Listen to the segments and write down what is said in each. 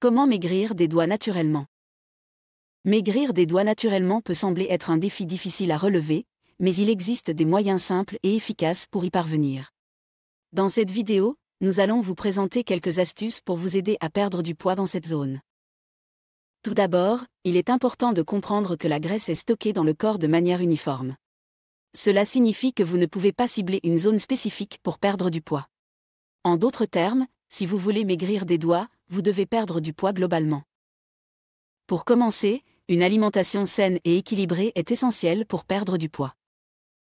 Comment maigrir des doigts naturellement Maigrir des doigts naturellement peut sembler être un défi difficile à relever, mais il existe des moyens simples et efficaces pour y parvenir. Dans cette vidéo, nous allons vous présenter quelques astuces pour vous aider à perdre du poids dans cette zone. Tout d'abord, il est important de comprendre que la graisse est stockée dans le corps de manière uniforme. Cela signifie que vous ne pouvez pas cibler une zone spécifique pour perdre du poids. En d'autres termes, si vous voulez maigrir des doigts, vous devez perdre du poids globalement. Pour commencer, une alimentation saine et équilibrée est essentielle pour perdre du poids.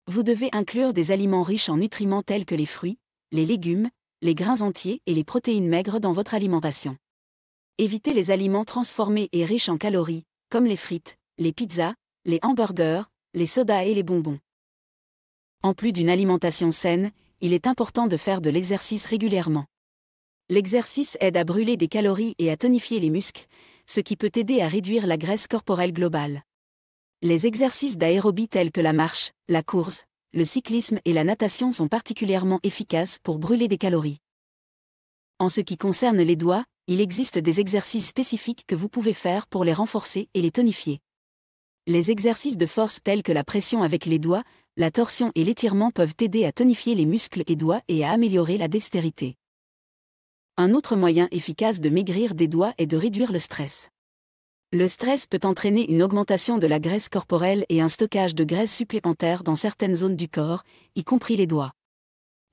Vous devez inclure des aliments riches en nutriments tels que les fruits, les légumes, les grains entiers et les protéines maigres dans votre alimentation. Évitez les aliments transformés et riches en calories, comme les frites, les pizzas, les hamburgers, les sodas et les bonbons. En plus d'une alimentation saine, il est important de faire de l'exercice régulièrement. L'exercice aide à brûler des calories et à tonifier les muscles, ce qui peut aider à réduire la graisse corporelle globale. Les exercices d'aérobie tels que la marche, la course, le cyclisme et la natation sont particulièrement efficaces pour brûler des calories. En ce qui concerne les doigts, il existe des exercices spécifiques que vous pouvez faire pour les renforcer et les tonifier. Les exercices de force tels que la pression avec les doigts, la torsion et l'étirement peuvent aider à tonifier les muscles et doigts et à améliorer la dextérité. Un autre moyen efficace de maigrir des doigts est de réduire le stress. Le stress peut entraîner une augmentation de la graisse corporelle et un stockage de graisse supplémentaire dans certaines zones du corps, y compris les doigts.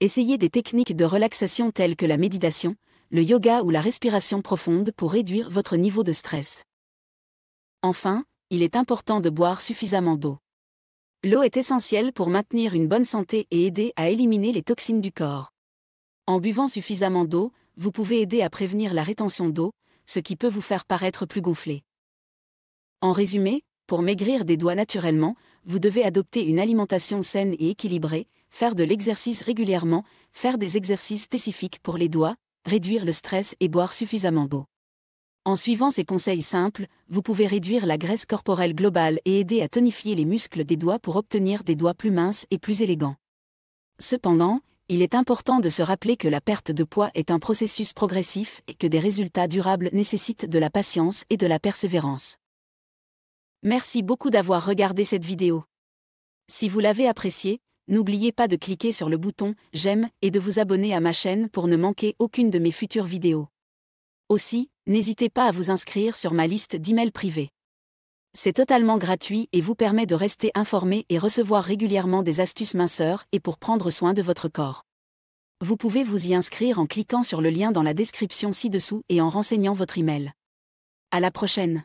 Essayez des techniques de relaxation telles que la méditation, le yoga ou la respiration profonde pour réduire votre niveau de stress. Enfin, il est important de boire suffisamment d'eau. L'eau est essentielle pour maintenir une bonne santé et aider à éliminer les toxines du corps. En buvant suffisamment d'eau, vous pouvez aider à prévenir la rétention d'eau, ce qui peut vous faire paraître plus gonflé. En résumé, pour maigrir des doigts naturellement, vous devez adopter une alimentation saine et équilibrée, faire de l'exercice régulièrement, faire des exercices spécifiques pour les doigts, réduire le stress et boire suffisamment d'eau. En suivant ces conseils simples, vous pouvez réduire la graisse corporelle globale et aider à tonifier les muscles des doigts pour obtenir des doigts plus minces et plus élégants. Cependant, il est important de se rappeler que la perte de poids est un processus progressif et que des résultats durables nécessitent de la patience et de la persévérance. Merci beaucoup d'avoir regardé cette vidéo. Si vous l'avez appréciée, n'oubliez pas de cliquer sur le bouton J'aime et de vous abonner à ma chaîne pour ne manquer aucune de mes futures vidéos. Aussi, n'hésitez pas à vous inscrire sur ma liste d'emails privés. C'est totalement gratuit et vous permet de rester informé et recevoir régulièrement des astuces minceurs et pour prendre soin de votre corps. Vous pouvez vous y inscrire en cliquant sur le lien dans la description ci-dessous et en renseignant votre email. À la prochaine!